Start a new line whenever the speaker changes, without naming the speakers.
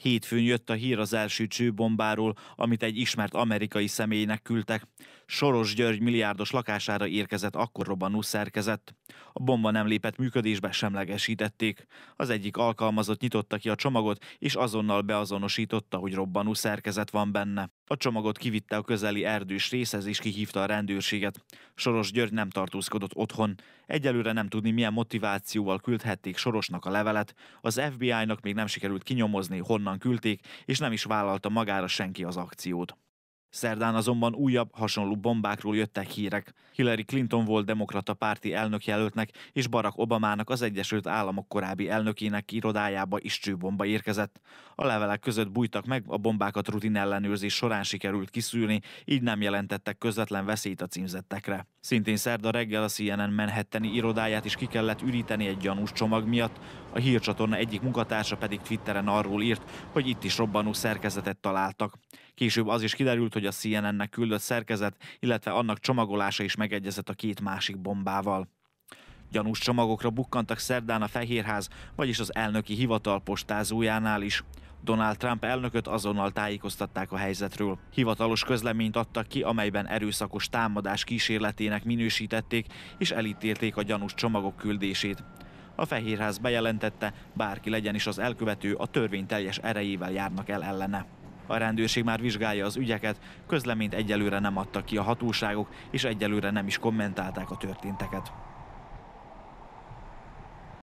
Hétfőn jött a hír az első csőbombáról, amit egy ismert amerikai személynek küldtek. Soros György milliárdos lakására érkezett akkor robbanó szerkezet. A bomba nem lépett működésbe semlegesítették. Az egyik alkalmazott nyitotta ki a csomagot, és azonnal beazonosította, hogy robbanó szerkezet van benne. A csomagot kivitte a közeli erdős részhez, és kihívta a rendőrséget. Soros György nem tartózkodott otthon. Egyelőre nem tudni, milyen motivációval küldhették Sorosnak a levelet. Az FBI-nak még nem sikerült kinyomozni, honnan küldték, és nem is vállalta magára senki az akciót. Szerdán azonban újabb, hasonló bombákról jöttek hírek. Hillary Clinton volt demokrata párti elnökjelöltnek, és Barack Obamának az Egyesült Államok korábbi elnökének irodájába is csőbomba érkezett. A levelek között bújtak meg, a bombákat rutin ellenőrzés során sikerült kiszűrni, így nem jelentettek közvetlen veszélyt a címzettekre. Szintén szerda reggel a CNN Manhattani irodáját is ki kellett üríteni egy gyanús csomag miatt, a hírcsatorna egyik munkatársa pedig Twitteren arról írt, hogy itt is robbanó szerkezetet találtak. Később az is kiderült, hogy a CNN-nek küldött szerkezet, illetve annak csomagolása is megegyezett a két másik bombával. Gyanús csomagokra bukkantak szerdán a Fehérház, vagyis az elnöki hivatal postázójánál is. Donald Trump elnököt azonnal tájékoztatták a helyzetről. Hivatalos közleményt adtak ki, amelyben erőszakos támadás kísérletének minősítették és elítélték a gyanús csomagok küldését. A Fehérház bejelentette, bárki legyen is az elkövető, a törvény teljes erejével járnak el ellene. A rendőrség már vizsgálja az ügyeket, közleményt egyelőre nem adtak ki a hatóságok, és egyelőre nem is kommentálták a történteket.